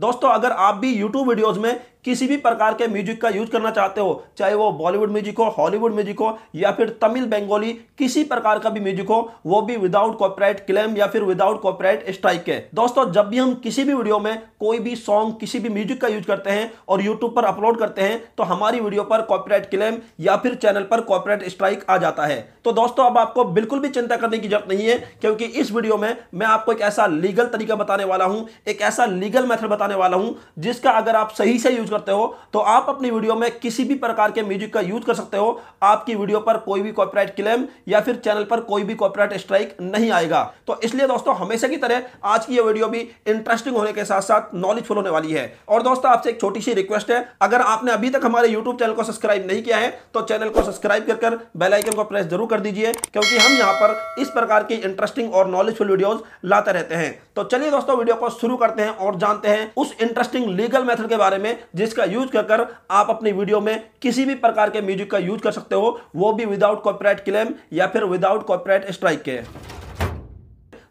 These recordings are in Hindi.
दोस्तों अगर आप भी YouTube वीडियोस में किसी भी प्रकार के म्यूजिक का यूज करना चाहते हो चाहे वो बॉलीवुड म्यूजिक हो हॉलीवुड म्यूजिक हो या फिर तमिल बंगाली किसी प्रकार का भी म्यूजिक हो वो भी विदाउट कॉपराइट क्लेम या फिर विदाउट कॉपराइट स्ट्राइक के दोस्तों जब भी हम किसी भी वीडियो में कोई भी सॉन्ग किसी भी म्यूजिक का यूज करते हैं और यूट्यूब पर अपलोड करते हैं तो हमारी वीडियो पर कॉपराइट क्लेम या फिर चैनल पर कॉपराइट स्ट्राइक आ जाता है तो दोस्तों अब आपको बिल्कुल भी चिंता करने की जरूरत नहीं है क्योंकि इस वीडियो में मैं आपको एक ऐसा लीगल तरीका बताने वाला हूं एक ऐसा लीगल मैथड बताने वाला हूं जिसका अगर आप सही से यूज करते हो तो आप अपनी वीडियो में किसी भी प्रकार के म्यूजिक का यूज कर सकते हो आपकी वीडियो पर कोई भी कॉपीराइट क्लेम या फिर चैनल पर कोई भी कॉपीराइट स्ट्राइक नहीं आएगा तो इसलिए दोस्तों हमेशा की तरह आज की यह वीडियो भी इंटरेस्टिंग होने के साथ साथ नॉलेजफुल होने वाली है और दोस्तों आपसे एक छोटी सी रिक्वेस्ट है अगर आपने अभी तक हमारे यूट्यूब चैनल को सब्सक्राइब नहीं किया है तो चैनल को सब्सक्राइब कर बेलाइकन को प्रेस जरूर कर दीजिए क्योंकि हम यहाँ पर इस प्रकार की इंटरेस्टिंग और नॉलेजफुल वीडियो लाते रहते हैं तो चलिए दोस्तों वीडियो को शुरू करते हैं और जानते हैं उस इंटरेस्टिंग लीगल मेथड के बारे में जिसका यूज कर आप अपनी वीडियो में किसी भी प्रकार के म्यूजिक का यूज कर सकते हो वो भी विदाउट कॉपरेट क्लेम या फिर विदाउट कॉपरेट स्ट्राइक के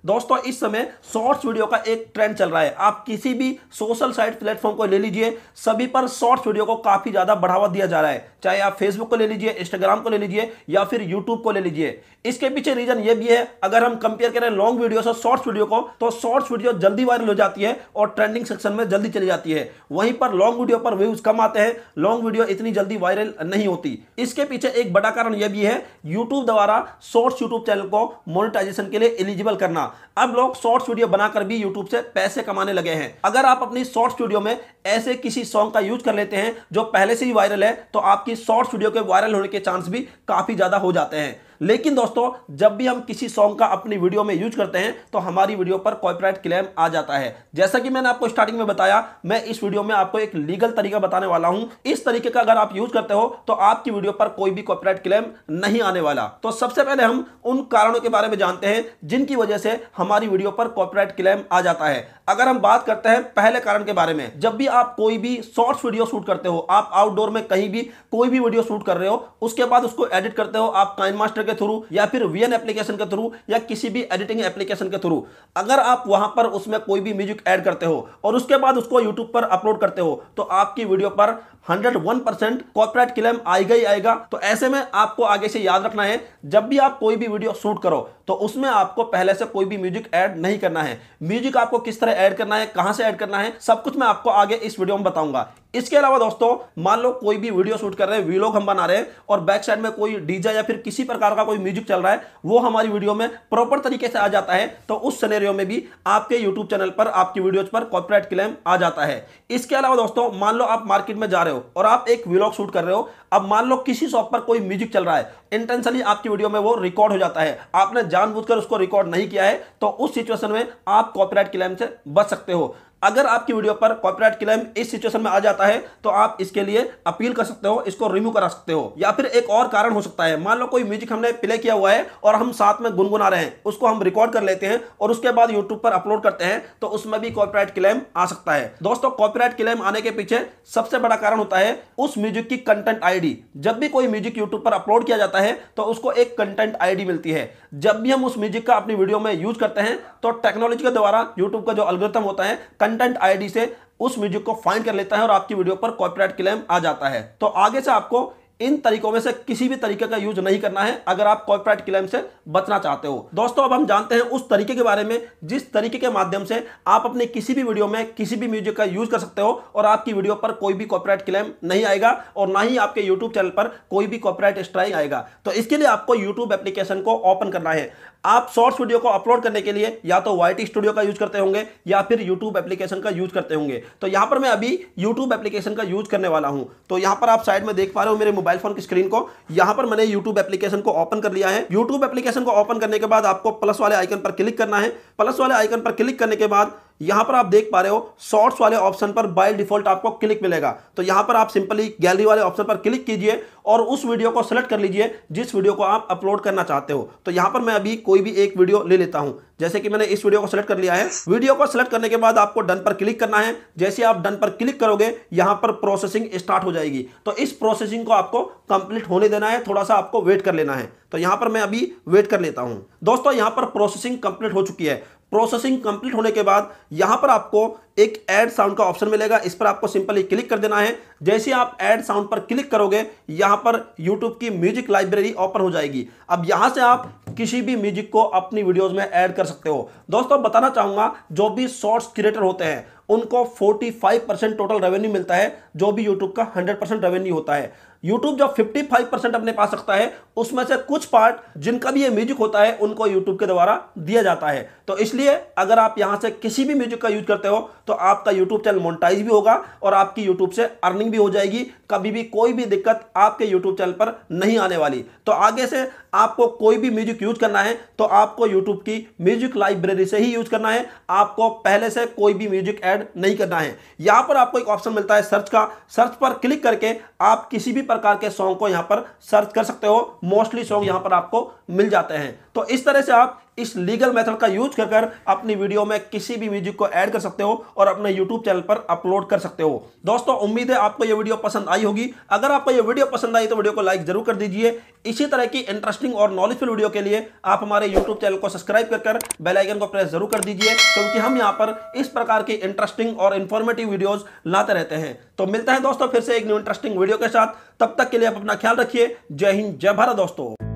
दोस्तों इस समय शॉर्ट्स वीडियो का एक ट्रेंड चल रहा है आप किसी भी सोशल साइट प्लेटफॉर्म को ले लीजिए सभी पर शॉर्ट्स वीडियो को काफी ज्यादा बढ़ावा दिया जा रहा है चाहे आप फेसबुक को ले लीजिए इंस्टाग्राम को ले लीजिए या फिर यूट्यूब को ले लीजिए इसके पीछे रीजन ये भी है अगर हम कंपेयर करें लॉन्ग वीडियो और शॉर्ट्स वीडियो को तो शॉर्ट्स वीडियो जल्दी वायरल हो जाती है और ट्रेंडिंग सेक्शन में जल्दी चली जाती है वहीं पर लॉन्ग वीडियो पर व्यूज कम आते हैं लॉन्ग वीडियो इतनी जल्दी वायरल नहीं होती इसके पीछे एक बड़ा कारण यह भी है यूट्यूब द्वारा शॉर्ट्स यूट्यूब चैनल को मोनिटाइजेशन के लिए एलिजिबल करना अब लोग शॉर्ट्स वीडियो बनाकर भी यूट्यूब से पैसे कमाने लगे हैं अगर आप अपनी शॉर्ट्स वीडियो में ऐसे किसी सॉन्ग का यूज कर लेते हैं जो पहले से ही वायरल है तो आपकी शॉर्ट्स वीडियो के वायरल होने के चांस भी काफी ज्यादा हो जाते हैं लेकिन दोस्तों जब भी हम किसी सॉन्ग का अपनी वीडियो में यूज करते हैं तो हमारी वीडियो पर कॉपीराइट क्लेम आ जाता है जैसा कि मैंने आपको स्टार्टिंग में बताया मैं इस वीडियो में आपको एक लीगल तरीका बताने वाला हूं इस तरीके का अगर आप यूज करते हो तो आपकी वीडियो पर कोई भी कॉपीराइट क्लेम नहीं आने वाला तो सबसे पहले हम उन कारणों के बारे में जानते हैं जिनकी वजह से हमारी वीडियो पर कॉपीराइट क्लेम आ जाता है अगर हम बात करते हैं पहले कारण के बारे में जब भी आप कोई भी शॉर्ट्स वीडियो शूट करते हो आप आउटडोर में कहीं भी कोई भी वीडियो शूट कर रहे हो उसके बाद उसको एडिट करते हो आप काइन मास्टर के थ्रू या फिर वीएन एप्लीकेशन के थ्रू या किसी भी एडिटिंग एप्लीकेशन के थ्रू अगर आप वहां पर उसमें कोई भी म्यूजिक एड करते हो और उसके बाद उसको यूट्यूब पर अपलोड करते हो तो आपकी वीडियो पर 101 परसेंट कॉपरेट क्लेम आएगा ही आएगा तो ऐसे में आपको आगे से याद रखना है जब भी आप कोई भी वीडियो शूट करो तो उसमें आपको पहले से कोई भी म्यूजिक ऐड नहीं करना है म्यूजिक आपको किस तरह ऐड करना है कहां से ऐड करना है सब कुछ मैं आपको आगे इस वीडियो में बताऊंगा इसके अलावा दोस्तों मान लो कोई भी वीडियो शूट कर रहे हैं वीलॉग हम बना रहे हैं और बैक साइड में कोई डीजे या फिर किसी प्रकार का कोई म्यूजिक चल रहा है वो हमारी वीडियो में प्रॉपर तरीके से आ जाता है तो उस सिनेरियो में भी आपके यूट्यूब चैनल पर आपकी वीडियोज पर कॉपरेट क्लेम आ जाता है इसके अलावा दोस्तों मान लो आप मार्केट में जा रहे हो और आप एक वीलॉग शूट कर रहे हो अब मान लो किसी शॉप पर कोई म्यूजिक चल रहा है इंटेंशनली आपकी वीडियो में वो रिकॉर्ड हो जाता है आपने जानबूझकर उसको रिकॉर्ड नहीं किया है तो उस सिचुएशन में आप कॉपीराइट क्लेम से बच सकते हो अगर आपकी वीडियो पर कॉपीराइट क्लेम इस सिचुएशन में आ जाता है तो आप इसके लिए अपील कर सकते हो इसको रिमूव करा सकते हो या फिर एक और कारण हो सकता है मान लो कोई म्यूजिक हमने प्ले किया हुआ है और हम साथ में गुनगुना रहे हैं उसको हम रिकॉर्ड कर लेते हैं और उसके बाद यूट्यूब पर अपलोड करते हैं तो उसमें भी कॉपीराइट क्लेम आ सकता है दोस्तों कॉपीराइट क्लेम आने के पीछे सबसे बड़ा कारण होता है उस म्यूजिक की कंटेंट आईडी जब भी कोई म्यूजिक यूट्यूब पर अपलोड किया जाता है तो उसको एक कंटेंट आईडी मिलती है जब भी हम उस म्यूजिक का अपनी वीडियो में यूज करते हैं तो टेक्नोलॉजी के द्वारा यूट्यूब का जो अलग्रतम होता है कंटेंट आईडी से उस म्यूजिक को फाइंड कर लेता है और आपकी वीडियो पर कॉपीराइट क्लेम आ जाता है तो आगे से आपको इन तरीकों में से किसी भी तरीके का यूज नहीं करना है अगर आप कॉर्पोरेट क्लेम से बचना चाहते हो दोस्तों अब हम जानते हैं उस तरीके के बारे में जिस तरीके के माध्यम से आप अपने किसी भी वीडियो में किसी भी म्यूजिक का यूज कर सकते हो और आपकी वीडियो पर कोई भी कॉपरेट क्लेम नहीं आएगा और ना ही आपके यूट्यूब चैनल पर कोई भी कॉपरेट स्ट्राइक आएगा तो इसके लिए आपको यूट्यूब एप्लीकेशन को ओपन करना है आप शॉर्ट्स वीडियो को अपलोड करने के लिए या तो वाई स्टूडियो का यूज करते होंगे या फिर यूट्यूब एप्लीकेशन का यूज करते होंगे तो यहां पर मैं अभी यूट्यूब एप्लीकेशन का यूज करने वाला हूं तो यहां पर आप साइड में देख पा रहे हो मेरे मोबाइल मोबाइल फोन की स्क्रीन को यहां पर मैंने यूट्यूब एप्लीकेशन को ओपन कर लिया है यूट्यूब एप्लीकेशन को ओपन करने के बाद आपको प्लस वाले आइकन पर क्लिक करना है प्लस वाले आइकन पर क्लिक करने के बाद यहां पर आप देख पा रहे हो शॉर्ट्स वाले ऑप्शन पर बाय डिफॉल्ट आपको क्लिक मिलेगा तो यहां पर आप सिंपली गैलरी वाले ऑप्शन पर क्लिक कीजिए और उस वीडियो को सेलेक्ट कर लीजिए जिस वीडियो को आप अपलोड करना चाहते हो तो यहां पर मैं अभी कोई भी एक वीडियो ले लेता हूं जैसे कि मैंने इस वीडियो को सेलेक्ट कर लिया है वीडियो को सेलेक्ट करने के बाद आपको डन पर क्लिक करना है जैसे आप डन पर क्लिक करोगे यहां पर प्रोसेसिंग स्टार्ट हो जाएगी तो इस प्रोसेसिंग को आपको कंप्लीट होने देना है थोड़ा सा आपको वेट कर लेना है तो यहां पर मैं अभी वेट कर लेता हूं दोस्तों यहां पर प्रोसेसिंग कंप्लीट हो चुकी है प्रोसेसिंग कंप्लीट होने के बाद यहां पर आपको एक ऐड साउंड का ऑप्शन मिलेगा इस पर आपको सिंपली क्लिक कर देना है जैसे आप ऐड साउंड पर क्लिक करोगे यहां पर यूट्यूब की म्यूजिक लाइब्रेरी ओपन हो जाएगी अब यहां से आप किसी भी म्यूजिक को अपनी वीडियोस में ऐड कर सकते हो दोस्तों बताना चाहूंगा जो भी शॉर्ट्स क्रिएटर होते हैं उनको 45 परसेंट टोटल रेवेन्यू मिलता है जो भी यूट्यूब का 100 परसेंट रेवेन्यू होता है YouTube जो 55 परसेंट अपने पास रखता है उसमें से कुछ पार्ट जिनका भी ये म्यूजिक होता है उनको यूट्यूब के द्वारा दिया जाता है तो इसलिए अगर आप यहां से किसी भी म्यूजिक का यूज करते हो तो आपका यूट्यूब चैनल मोनिटाइज भी होगा और आपकी यूट्यूब से अर्निंग भी हो जाएगी कभी भी कोई भी दिक्कत आपके यूट्यूब चैनल पर नहीं आने वाली तो आगे से आपको कोई भी म्यूजिक यूज करना है तो आपको यूट्यूब की म्यूजिक लाइब्रेरी से ही यूज करना है आपको पहले से कोई भी म्यूजिक ऐड नहीं करना है यहां पर आपको एक ऑप्शन मिलता है सर्च का सर्च पर क्लिक करके आप किसी भी प्रकार के सॉन्ग को यहाँ पर सर्च कर सकते हो मोस्टली सॉन्ग यहाँ पर आपको मिल जाते हैं तो इस तरह से आप इस लीगल मेथड का यूज कर, कर अपनी वीडियो में किसी भी म्यूजिक को ऐड कर सकते हो और अपने यूट्यूब चैनल पर अपलोड कर सकते हो दोस्तों उम्मीद है आपको यह वीडियो पसंद आई होगी अगर आपको यह वीडियो पसंद आई तो वीडियो को लाइक जरूर कर दीजिए इसी तरह की इंटरेस्टिंग और नॉलेजफुल वीडियो के लिए आप हमारे यूट्यूब चैनल को सब्सक्राइब कर कर बेलाइकन को प्रेस जरूर कर दीजिए क्योंकि हम यहाँ पर इस प्रकार की इंटरेस्टिंग और इन्फॉर्मेटिव वीडियोज लाते रहते हैं तो मिलता है दोस्तों फिर से एक न्यू इंटरेस्टिंग वीडियो के साथ तब तक के लिए आप अपना ख्याल रखिए जय हिंद जय भारत दोस्तों